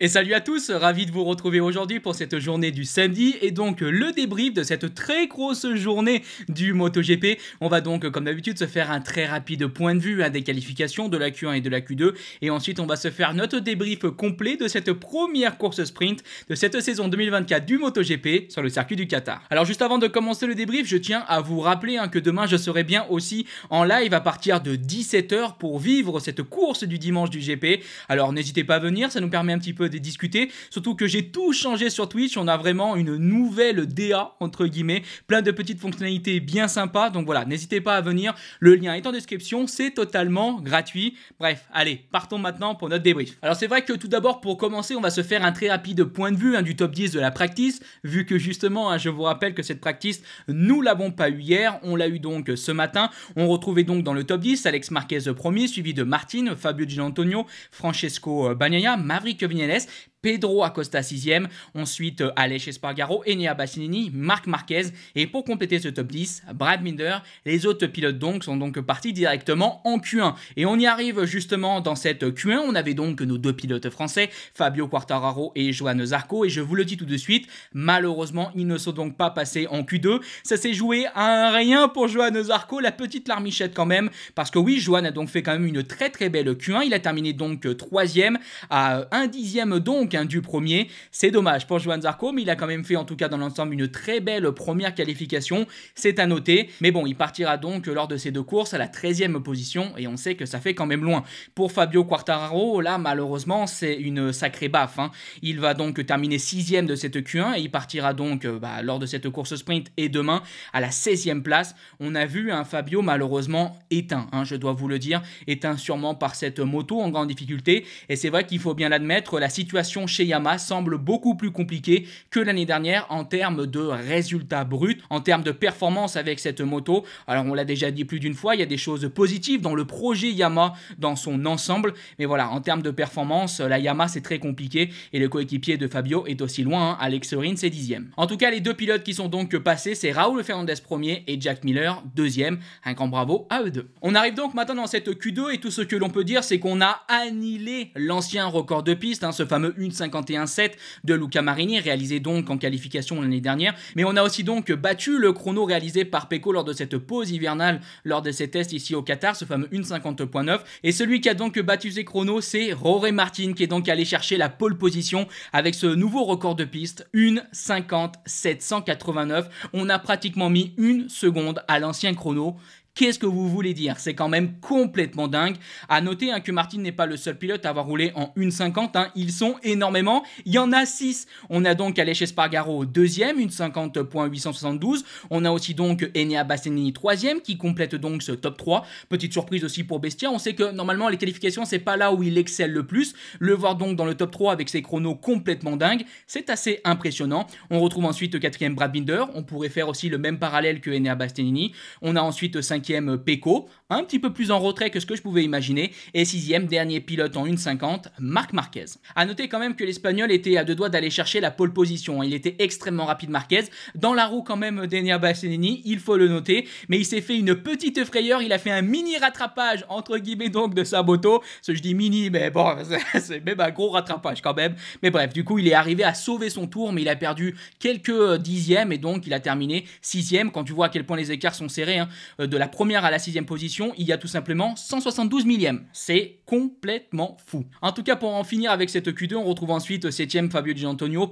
Et salut à tous, ravi de vous retrouver aujourd'hui pour cette journée du samedi et donc le débrief de cette très grosse journée du MotoGP. On va donc comme d'habitude se faire un très rapide point de vue à hein, des qualifications de la Q1 et de la Q2 et ensuite on va se faire notre débrief complet de cette première course sprint de cette saison 2024 du MotoGP sur le circuit du Qatar. Alors juste avant de commencer le débrief, je tiens à vous rappeler hein, que demain je serai bien aussi en live à partir de 17h pour vivre cette course du dimanche du GP. Alors n'hésitez pas à venir, ça nous permet un petit peu de discuter. Surtout que j'ai tout changé sur Twitch. On a vraiment une nouvelle DA, entre guillemets, plein de petites fonctionnalités bien sympas. Donc voilà, n'hésitez pas à venir. Le lien est en description. C'est totalement gratuit. Bref, allez, partons maintenant pour notre débrief. Alors c'est vrai que tout d'abord, pour commencer, on va se faire un très rapide point de vue hein, du top 10 de la practice, vu que justement, hein, je vous rappelle que cette practice, nous l'avons pas eu hier, on l'a eu donc euh, ce matin. On retrouvait donc dans le top 10 Alex Marquez euh, premier, suivi de Martine, Fabio Antonio Francesco euh, Bagnaia, Maverick Vinales, Pedro Acosta 6 ème ensuite euh, Aleix Espargaro, Enea Bassinini, Marc Marquez et pour compléter ce top 10, Brad Minder. Les autres pilotes donc sont donc partis directement en Q1 et on y arrive justement dans cette Q1. On avait donc nos deux pilotes français, Fabio Quartararo et Joan Zarco et je vous le dis tout de suite, malheureusement ils ne sont donc pas passés en Q2. Ça s'est joué à un rien pour Joan Zarco, la petite larmichette quand même parce que oui, Joan a donc fait quand même une très très belle Q1. Il a terminé donc troisième à un dixième donc un hein, du premier. C'est dommage pour Johan Zarco, mais il a quand même fait en tout cas dans l'ensemble une très belle première qualification. C'est à noter. Mais bon, il partira donc lors de ces deux courses à la 13e position et on sait que ça fait quand même loin. Pour Fabio Quartararo, là malheureusement c'est une sacrée baffe. Hein. Il va donc terminer 6 de cette Q1 et il partira donc euh, bah, lors de cette course sprint et demain à la 16e place. On a vu un Fabio malheureusement éteint, hein, je dois vous le dire, éteint sûrement par cette moto en grande difficulté. Et c'est vrai qu'il faut bien l'admettre, la situation chez Yamaha semble beaucoup plus compliquée que l'année dernière en termes de résultats bruts, en termes de performance avec cette moto. Alors on l'a déjà dit plus d'une fois, il y a des choses positives dans le projet Yamaha dans son ensemble, mais voilà, en termes de performance, la Yamaha c'est très compliqué et le coéquipier de Fabio est aussi loin, hein. Alex Rins c'est dixième. En tout cas, les deux pilotes qui sont donc passés, c'est Raoul Fernandez premier et Jack Miller deuxième. Un grand bravo à eux deux. On arrive donc maintenant dans cette Q2 et tout ce que l'on peut dire, c'est qu'on a annihilé l'ancien record de piste, hein, ce fameux 1.51.7 de Luca Marini, réalisé donc en qualification l'année dernière. Mais on a aussi donc battu le chrono réalisé par Pecco lors de cette pause hivernale, lors de ses tests ici au Qatar, ce fameux 1.50.9. Et celui qui a donc battu ces chronos, c'est Rory Martin, qui est donc allé chercher la pole position avec ce nouveau record de piste, 1.50.789. On a pratiquement mis une seconde à l'ancien chrono Qu'est-ce que vous voulez dire C'est quand même complètement dingue. À noter hein, que Martin n'est pas le seul pilote à avoir roulé en 1,50. Hein. Ils sont énormément. Il y en a 6. On a donc Aleix Espargaro deuxième, 1,50.872. On a aussi donc Enea 3 troisième qui complète donc ce top 3. Petite surprise aussi pour Bestia. On sait que normalement les qualifications c'est pas là où il excelle le plus. Le voir donc dans le top 3 avec ses chronos complètement dingues, c'est assez impressionnant. On retrouve ensuite quatrième Brad Binder. On pourrait faire aussi le même parallèle que Enea Bastianini. On a ensuite 5 Peko, un petit peu plus en retrait que ce que je pouvais imaginer, et sixième, dernier pilote en 1.50, Marc Marquez. A noter quand même que l'Espagnol était à deux doigts d'aller chercher la pole position, hein. il était extrêmement rapide Marquez, dans la roue quand même d'Enea Bassanini, il faut le noter, mais il s'est fait une petite frayeur, il a fait un mini rattrapage entre guillemets donc de moto, ce je dis mini, mais bon, c'est même un gros rattrapage quand même, mais bref, du coup il est arrivé à sauver son tour, mais il a perdu quelques euh, dixièmes, et donc il a terminé sixième, quand tu vois à quel point les écarts sont serrés, hein, euh, de la première à la sixième position, il y a tout simplement 172 millièmes. C'est complètement fou. En tout cas, pour en finir avec cette Q2, on retrouve ensuite 7ème Fabio Di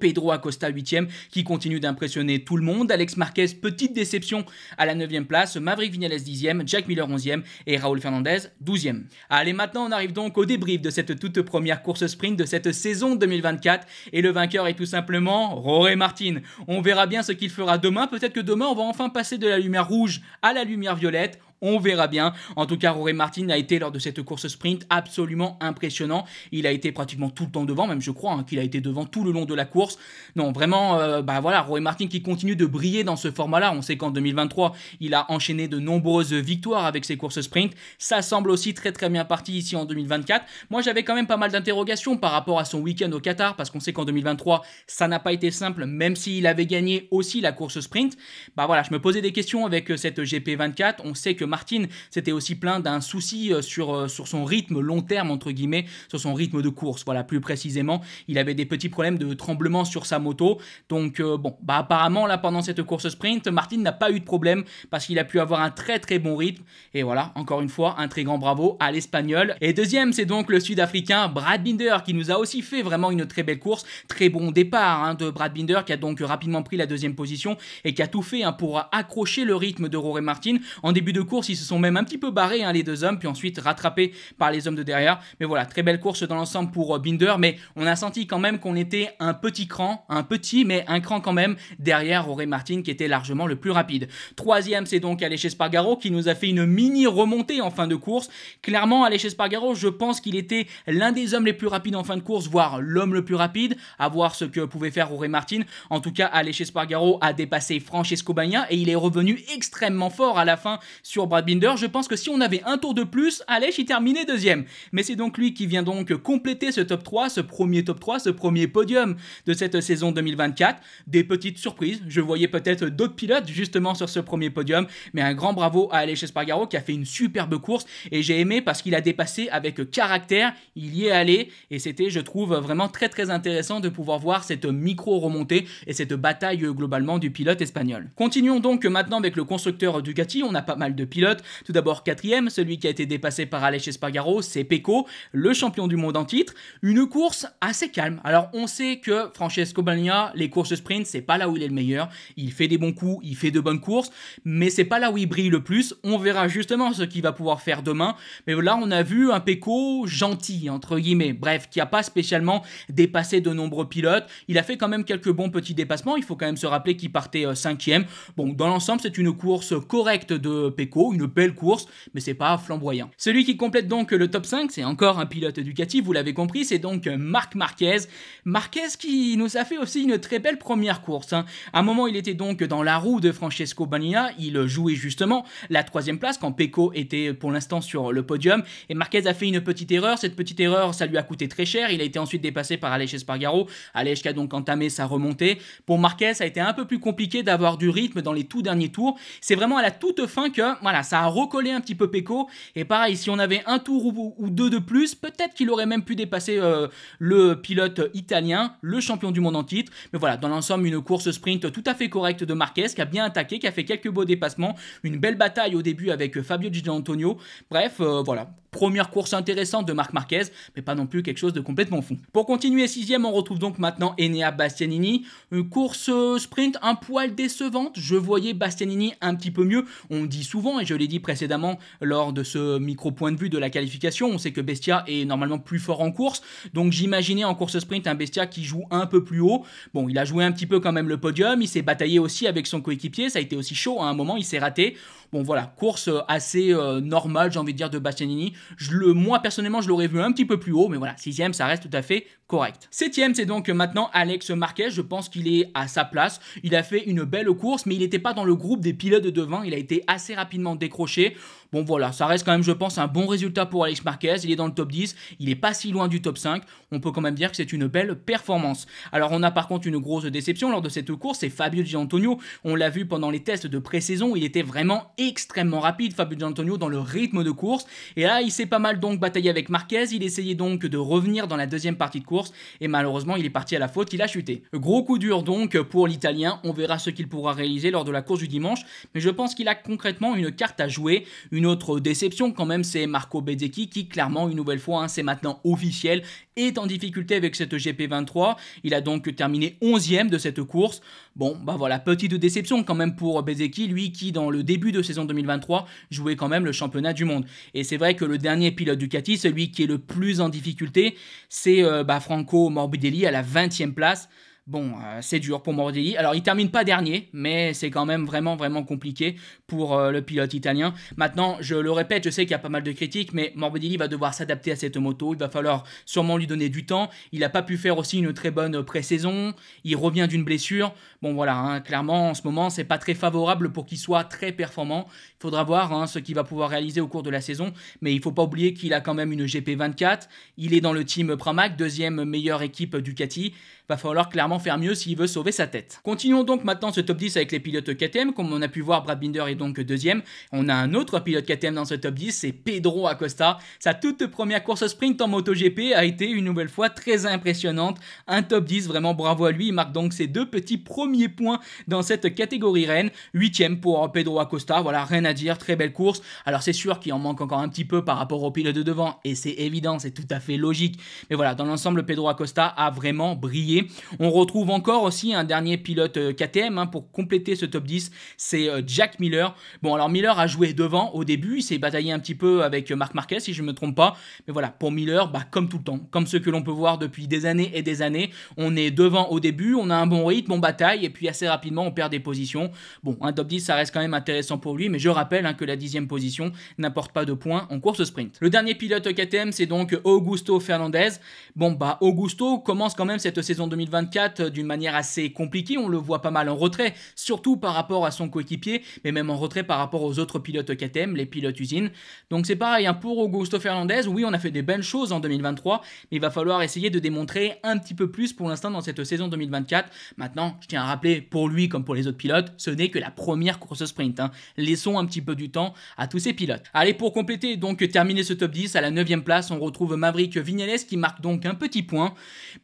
Pedro Acosta 8 e qui continue d'impressionner tout le monde, Alex Marquez petite déception à la 9ème place, Maverick Vinales 10ème, Jack Miller 11ème et Raoul Fernandez 12ème. Allez, maintenant on arrive donc au débrief de cette toute première course sprint de cette saison 2024 et le vainqueur est tout simplement Rory Martin. On verra bien ce qu'il fera demain, peut-être que demain on va enfin passer de la lumière rouge à la lumière violette. On verra bien. En tout cas, Rory Martin a été lors de cette course sprint absolument impressionnant. Il a été pratiquement tout le temps devant, même je crois hein, qu'il a été devant tout le long de la course. Non, vraiment, ben bah voilà, Rory Martin qui continue de briller dans ce format-là. On sait qu'en 2023, il a enchaîné de nombreuses victoires avec ses courses sprint. Ça semble aussi très très bien parti ici en 2024. Moi, j'avais quand même pas mal d'interrogations par rapport à son week-end au Qatar, parce qu'on sait qu'en 2023, ça n'a pas été simple, même s'il avait gagné aussi la course sprint. Bah voilà, je me posais des questions avec euh, cette GP24. On sait que Martin, c'était aussi plein d'un souci euh, sur, euh, sur son rythme long terme, entre guillemets, sur son rythme de course. Voilà, plus précisément, il avait des petits problèmes de tremblement sur sa moto. Donc, euh, bon, bah apparemment, là, pendant cette course sprint, Martin n'a pas eu de problème parce qu'il a pu avoir un très très bon rythme. Et voilà, encore une fois, un très grand bravo à l'Espagnol. Et deuxième, c'est donc le Sud-Africain Brad Binder qui nous a aussi fait vraiment une très belle course. Très bon départ hein, de Brad Binder qui a donc rapidement pris la deuxième position et qui a tout fait hein, pour accrocher le rythme de Rory Martin. En début de course, ils se sont même un petit peu barrés, hein, les deux hommes, puis ensuite rattrapés par les hommes de derrière. Mais voilà, très belle course dans l'ensemble pour euh, Binder. Mais on a senti quand même qu'on était un petit cran, un petit, mais un cran quand même derrière Auré Martin qui était largement le plus rapide. Troisième, c'est donc Alessio Spargaro qui nous a fait une mini remontée en fin de course. Clairement, Alessio Spargaro, je pense qu'il était l'un des hommes les plus rapides en fin de course, voire l'homme le plus rapide, à voir ce que pouvait faire Auré Martin. En tout cas, Alessio Spargaro a dépassé Francesco Bagna et il est revenu extrêmement fort à la fin sur Binder, je pense que si on avait un tour de plus, Alèche y terminait deuxième. Mais c'est donc lui qui vient donc compléter ce top 3, ce premier top 3, ce premier podium de cette saison 2024. Des petites surprises, je voyais peut-être d'autres pilotes justement sur ce premier podium, mais un grand bravo à Alèche Espargaro qui a fait une superbe course et j'ai aimé parce qu'il a dépassé avec caractère, il y est allé et c'était je trouve vraiment très très intéressant de pouvoir voir cette micro remontée et cette bataille globalement du pilote espagnol. Continuons donc maintenant avec le constructeur Ducati, on a pas mal de pilote. Tout d'abord quatrième, celui qui a été dépassé par Alex Espargaro, c'est Pecco, le champion du monde en titre. Une course assez calme. Alors on sait que Francesco Bagna, les courses sprint, c'est pas là où il est le meilleur. Il fait des bons coups, il fait de bonnes courses, mais c'est pas là où il brille le plus. On verra justement ce qu'il va pouvoir faire demain. Mais là, on a vu un Pecco gentil, entre guillemets. Bref, qui a pas spécialement dépassé de nombreux pilotes. Il a fait quand même quelques bons petits dépassements. Il faut quand même se rappeler qu'il partait euh, cinquième. Bon, dans l'ensemble, c'est une course correcte de Pecco une belle course, mais c'est pas flamboyant. Celui qui complète donc le top 5, c'est encore un pilote éducatif vous l'avez compris, c'est donc Marc Marquez. Marquez qui nous a fait aussi une très belle première course. Hein. À un moment, il était donc dans la roue de Francesco Bagnaia, il jouait justement la troisième place quand Pecco était pour l'instant sur le podium, et Marquez a fait une petite erreur, cette petite erreur, ça lui a coûté très cher, il a été ensuite dépassé par Aleix Espargaro, Aleix qui a donc entamé sa remontée. Pour Marquez, ça a été un peu plus compliqué d'avoir du rythme dans les tout derniers tours, c'est vraiment à la toute fin que... Voilà, ça a recollé un petit peu Pecco. Et pareil, si on avait un tour ou, deux de plus, peut-être qu'il aurait même pu dépasser euh, le pilote italien, le champion du monde en titre. Mais voilà, dans l'ensemble, une course sprint tout à fait correcte de Marquez, qui a bien attaqué, qui a fait quelques beaux dépassements, une belle bataille au début avec Fabio Antonio. Bref, euh, voilà, Première course intéressante de Marc Marquez, mais pas non plus quelque chose de complètement fou. Pour continuer sixième, on retrouve donc maintenant Enea Bastianini. Une course euh, sprint un poil décevante. Je voyais Bastianini un petit peu mieux. On dit souvent, et je l'ai dit précédemment lors de ce micro-point de vue de la qualification, on sait que Bestia est normalement plus fort en course. Donc j'imaginais en course sprint un Bestia qui joue un peu plus haut. Bon, il a joué un petit peu quand même le podium. Il s'est bataillé aussi avec son coéquipier. Ça a été aussi chaud à un moment. Il s'est raté. Bon voilà, course euh, assez euh, normale, j'ai envie de dire, de Bastianini. le, moi personnellement, je l'aurais vu un petit peu plus haut, mais voilà, sixième, ça reste tout à fait correct. Septième, c'est donc euh, maintenant Alex Marquez. Je pense qu'il est à sa place. Il a fait une belle course, mais il n'était pas dans le groupe des pilotes de devant. Il a été assez rapidement décroché. Bon voilà, ça reste quand même, je pense, un bon résultat pour Alex Marquez. Il est dans le top 10. Il n'est pas si loin du top 5. On peut quand même dire que c'est une belle performance. Alors on a par contre une grosse déception lors de cette course. C'est Fabio Giantonio. On l'a vu pendant les tests de pré-saison. Il était vraiment extrêmement rapide, Fabio D'Antonio dans le rythme de course. Et là, il s'est pas mal donc bataillé avec Marquez. Il essayait donc de revenir dans la deuxième partie de course. Et malheureusement, il est parti à la faute. Il a chuté. Gros coup dur donc pour l'Italien. On verra ce qu'il pourra réaliser lors de la course du dimanche. Mais je pense qu'il a concrètement une carte à jouer. Une autre déception quand même, c'est Marco Bezzecchi qui clairement, une nouvelle fois, hein, c'est maintenant officiel, est en difficulté avec cette GP23. Il a donc terminé 11 e de cette course. Bon, bah voilà, petite déception quand même pour Bezzecchi, lui qui dans le début de cette 2023 jouer quand même le championnat du monde. Et c'est vrai que le dernier pilote Ducati, celui qui est le plus en difficulté, c'est euh, bah, Franco Morbidelli à la 20e place. Bon, euh, c'est dur pour Morbidelli Alors, il termine pas dernier, mais c'est quand même vraiment, vraiment compliqué pour euh, le pilote italien. Maintenant, je le répète, je sais qu'il y a pas mal de critiques, mais Morbidelli va devoir s'adapter à cette moto. Il va falloir sûrement lui donner du temps. Il n'a pas pu faire aussi une très bonne pré-saison. Il revient d'une blessure. Bon, voilà, hein, clairement, en ce moment, c'est pas très favorable pour qu'il soit très performant. Il faudra voir hein, ce qu'il va pouvoir réaliser au cours de la saison, mais il faut pas oublier qu'il a quand même une GP24. Il est dans le team Pramac, deuxième meilleure équipe Ducati va falloir clairement faire mieux s'il veut sauver sa tête. Continuons donc maintenant ce top 10 avec les pilotes KTM. Comme on a pu voir, Brad Binder est donc deuxième. On a un autre pilote KTM dans ce top 10, c'est Pedro Acosta. Sa toute première course sprint en MotoGP a été une nouvelle fois très impressionnante. Un top 10, vraiment bravo à lui. Il marque donc ses deux petits premiers points dans cette catégorie Rennes. Huitième pour Pedro Acosta. Voilà, rien à dire, très belle course. Alors c'est sûr qu'il en manque encore un petit peu par rapport au pilote de devant, et c'est évident, c'est tout à fait logique. Mais voilà, dans l'ensemble, Pedro Acosta a vraiment brillé on retrouve encore aussi un dernier pilote euh, KTM hein, pour compléter ce top 10, c'est euh, Jack Miller. Bon, alors Miller a joué devant au début, il s'est bataillé un petit peu avec euh, Marc Marquez, si je ne me trompe pas. Mais voilà, pour Miller, bah, comme tout le temps, comme ce que l'on peut voir depuis des années et des années, on est devant au début, on a un bon rythme, on bataille, et puis assez rapidement, on perd des positions. Bon, un top 10, ça reste quand même intéressant pour lui, mais je rappelle hein, que la dixième position n'apporte pas de points en course sprint. Le dernier pilote KTM, c'est donc Augusto Fernandez. Bon, bah, Augusto commence quand même cette saison 2024 euh, d'une manière assez compliquée. On le voit pas mal en retrait, surtout par rapport à son coéquipier, mais même en retrait par rapport aux autres pilotes KTM, les pilotes usines. Donc c'est pareil hein, pour Augusto Fernandez. Oui, on a fait des belles choses en 2023, mais il va falloir essayer de démontrer un petit peu plus pour l'instant dans cette saison 2024. Maintenant, je tiens à rappeler, pour lui comme pour les autres pilotes, ce n'est que la première course sprint. Hein. Laissons un petit peu du temps à tous ces pilotes. Allez, pour compléter, donc terminer ce top 10 à la 9 place, on retrouve Maverick Vignales qui marque donc un petit point.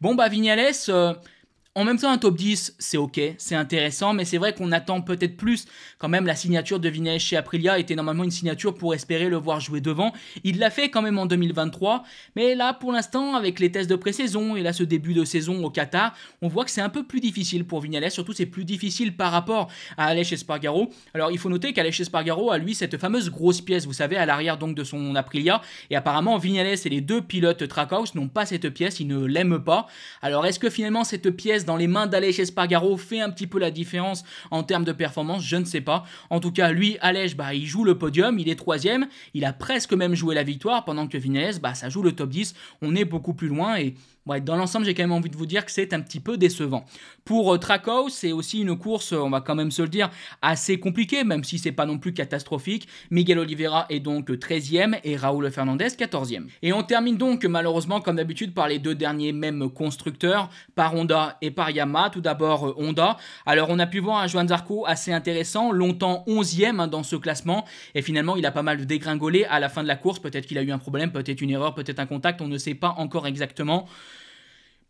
Bon bah Vignales, uh, En même temps, un top 10, c'est ok, c'est intéressant, mais c'est vrai qu'on attend peut-être plus. Quand même, la signature de Vinales chez Aprilia était normalement une signature pour espérer le voir jouer devant. Il l'a fait quand même en 2023, mais là, pour l'instant, avec les tests de pré-saison et là, ce début de saison au Qatar, on voit que c'est un peu plus difficile pour Vinales. Surtout, c'est plus difficile par rapport à Aleix Espargaro. Alors, il faut noter qu'Aleix Espargaro a lui cette fameuse grosse pièce, vous savez, à l'arrière donc de son Aprilia. Et apparemment, Vinales et les deux pilotes Trackhouse n'ont pas cette pièce, ils ne l'aiment pas. Alors, est-ce que finalement cette pièce dans les mains d'Alèche Espargaro fait un petit peu la différence en termes de performance, je ne sais pas. En tout cas, lui, Alèche, bah, il joue le podium, il est troisième, il a presque même joué la victoire, pendant que Vinales, bah, ça joue le top 10. On est beaucoup plus loin et dans l'ensemble, j'ai quand même envie de vous dire que c'est un petit peu décevant. Pour euh, Traco, c'est aussi une course, on va quand même se le dire, assez compliquée, même si c'est pas non plus catastrophique. Miguel Oliveira est donc 13e et Raúl Fernandez 14e. Et on termine donc malheureusement comme d'habitude par les deux derniers mêmes constructeurs, par Honda et par Yamaha. Tout d'abord euh, Honda. Alors on a pu voir un Juan Zarco assez intéressant, longtemps 11e hein, dans ce classement et finalement il a pas mal dégringolé à la fin de la course. Peut-être qu'il a eu un problème, peut-être une erreur, peut-être un contact, on ne sait pas encore exactement.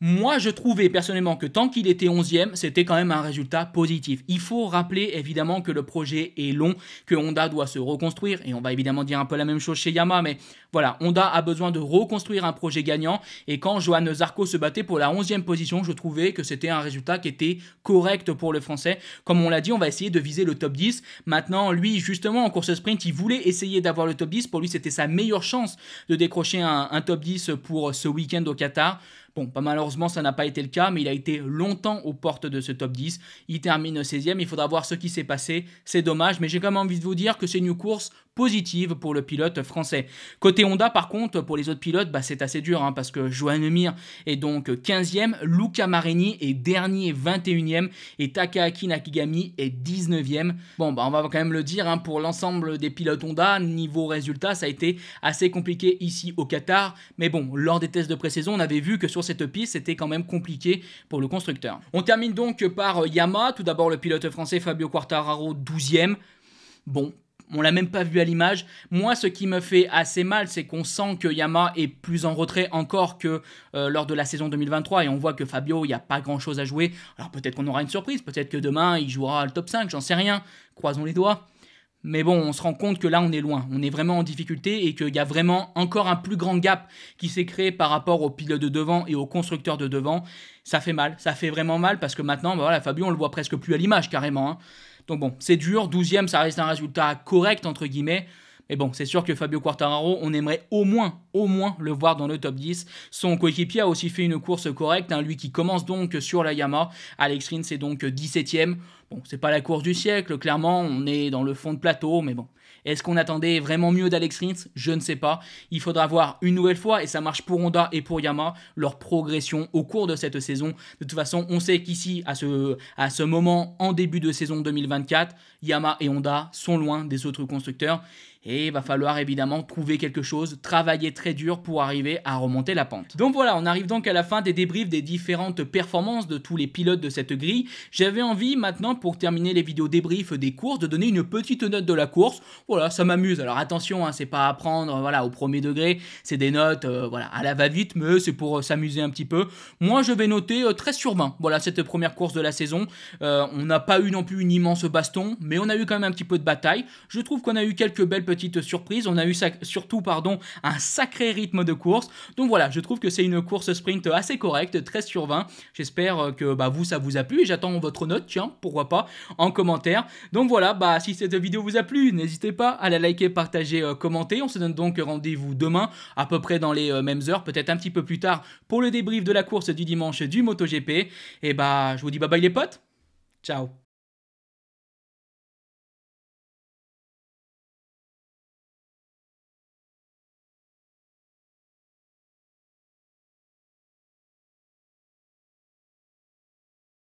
Moi, je trouvais personnellement que tant qu'il était 11e, c'était quand même un résultat positif. Il faut rappeler évidemment que le projet est long, que Honda doit se reconstruire, et on va évidemment dire un peu la même chose chez Yamaha, mais voilà, Honda a besoin de reconstruire un projet gagnant, et quand Johan Zarco se battait pour la 11e position, je trouvais que c'était un résultat qui était correct pour le français. Comme on l'a dit, on va essayer de viser le top 10. Maintenant, lui, justement, en course sprint, il voulait essayer d'avoir le top 10. Pour lui, c'était sa meilleure chance de décrocher un, un top 10 pour ce week-end au Qatar. Bon, bah, malheureusement, ça n'a pas été le cas, mais il a été longtemps aux portes de ce top 10. Il termine 16 e il faudra voir ce qui s'est passé. C'est dommage, mais j'ai quand même envie de vous dire que ces new course positive pour le pilote français. Côté Honda, par contre, pour les autres pilotes, bah, c'est assez dur hein, parce que Johan Mir est donc 15e, Luca Marini est dernier 21e et Takahaki Nakigami est 19e. Bon, bah, on va quand même le dire, hein, pour l'ensemble des pilotes Honda, niveau résultat, ça a été assez compliqué ici au Qatar. Mais bon, lors des tests de pré-saison, on avait vu que sur cette piste, c'était quand même compliqué pour le constructeur. On termine donc par Yamaha. Tout d'abord, le pilote français Fabio Quartararo, 12e. Bon, on l'a même pas vu à l'image. Moi, ce qui me fait assez mal, c'est qu'on sent que Yama est plus en retrait encore que euh, lors de la saison 2023, et on voit que Fabio, il n'y a pas grand-chose à jouer. Alors peut-être qu'on aura une surprise, peut-être que demain, il jouera le top 5, j'en sais rien, croisons les doigts. Mais bon, on se rend compte que là, on est loin, on est vraiment en difficulté et qu'il y a vraiment encore un plus grand gap qui s'est créé par rapport aux pilotes de devant et aux constructeurs de devant. Ça fait mal, ça fait vraiment mal parce que maintenant, bah voilà, Fabio, on le voit presque plus à l'image carrément. Hein. Donc bon, c'est dur. 12e, ça reste un résultat correct, entre guillemets. Et bon, c'est sûr que Fabio Quartararo, on aimerait au moins, au moins le voir dans le top 10. Son coéquipier a aussi fait une course correcte, hein, lui qui commence donc sur la Yamaha. Alex Rins est donc 17ème. Bon, c'est pas la course du siècle, clairement, on est dans le fond de plateau, mais bon. Est-ce qu'on attendait vraiment mieux d'Alex Rins Je ne sais pas. Il faudra voir une nouvelle fois, et ça marche pour Honda et pour Yamaha, leur progression au cours de cette saison. De toute façon, on sait qu'ici, à ce, à ce moment, en début de saison 2024, Yamaha et Honda sont loin des autres constructeurs. Et il va falloir évidemment trouver quelque chose, travailler très dur pour arriver à remonter la pente. Donc voilà, on arrive donc à la fin des débriefs des différentes performances de tous les pilotes de cette grille. J'avais envie maintenant, pour terminer les vidéos débriefs des courses, de donner une petite note de la course. Voilà, ça m'amuse. Alors attention, hein, c'est pas à prendre voilà, au premier degré, c'est des notes euh, voilà, à la va-vite, mais c'est pour euh, s'amuser un petit peu. Moi, je vais noter euh, très 13 sur 20. Voilà, cette première course de la saison. on n'a pas eu non plus une immense baston, mais on a eu quand même un petit peu de bataille. Je trouve qu'on a eu quelques belles petite surprise, On a eu surtout pardon, un sacré rythme de course. Donc voilà, je trouve que c'est une course sprint assez correcte, 13 sur 20. J'espère euh, que bah, vous, ça vous a plu et j'attends votre note, tiens, pourquoi pas, en commentaire. Donc voilà, bah, si cette vidéo vous a plu, n'hésitez pas à la liker, partager, euh, commenter. On se donne donc rendez-vous demain, à peu près dans les euh, mêmes heures, peut-être un petit peu plus tard, pour le débrief de la course du dimanche du MotoGP. Et bah, je vous dis bye bye les potes, ciao